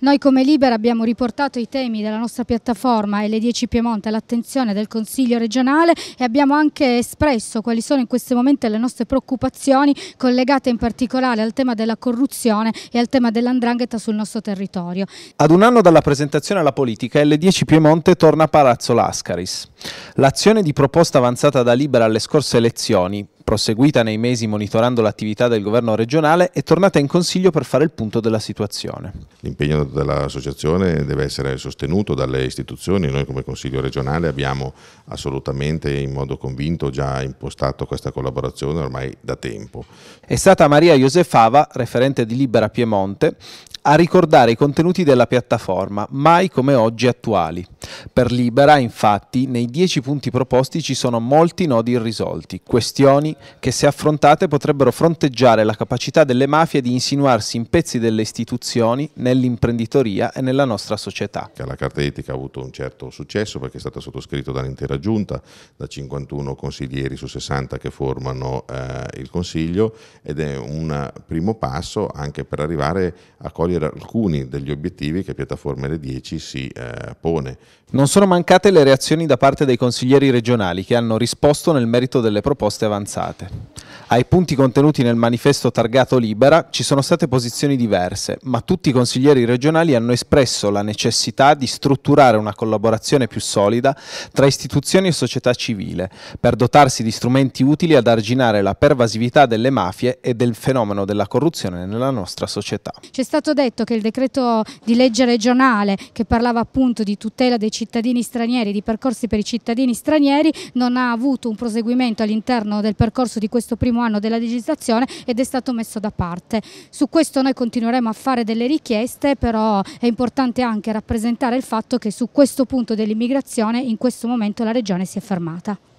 Noi come Libera abbiamo riportato i temi della nostra piattaforma e le 10 Piemonte all'attenzione del Consiglio regionale e abbiamo anche espresso quali sono in questo momento le nostre preoccupazioni collegate in particolare al tema della corruzione e al tema dell'andrangheta sul nostro territorio. Ad un anno dalla presentazione alla politica, L10 Piemonte torna a Palazzo Lascaris. L'azione di proposta avanzata da Libera alle scorse elezioni proseguita nei mesi monitorando l'attività del governo regionale, è tornata in Consiglio per fare il punto della situazione. L'impegno dell'associazione deve essere sostenuto dalle istituzioni, noi come Consiglio regionale abbiamo assolutamente in modo convinto già impostato questa collaborazione ormai da tempo. È stata Maria Iosefava, referente di Libera Piemonte, a ricordare i contenuti della piattaforma, mai come oggi attuali. Per Libera, infatti, nei dieci punti proposti ci sono molti nodi irrisolti, questioni che se affrontate potrebbero fronteggiare la capacità delle mafie di insinuarsi in pezzi delle istituzioni, nell'imprenditoria e nella nostra società. La carta etica ha avuto un certo successo perché è stata sottoscritta dall'intera giunta, da 51 consiglieri su 60 che formano eh, il Consiglio ed è un primo passo anche per arrivare a cogliere cogliere alcuni degli obiettivi che Piattaforma L10 si eh, pone. Non sono mancate le reazioni da parte dei consiglieri regionali che hanno risposto nel merito delle proposte avanzate. Ai punti contenuti nel manifesto targato Libera ci sono state posizioni diverse, ma tutti i consiglieri regionali hanno espresso la necessità di strutturare una collaborazione più solida tra istituzioni e società civile, per dotarsi di strumenti utili ad arginare la pervasività delle mafie e del fenomeno della corruzione nella nostra società. Ci è stato detto che il decreto di legge regionale che parlava appunto di tutela dei cittadini stranieri, di percorsi per i cittadini stranieri, non ha avuto un proseguimento all'interno del percorso di questo primo primo anno della legislazione ed è stato messo da parte. Su questo noi continueremo a fare delle richieste, però è importante anche rappresentare il fatto che su questo punto dell'immigrazione in questo momento la Regione si è fermata.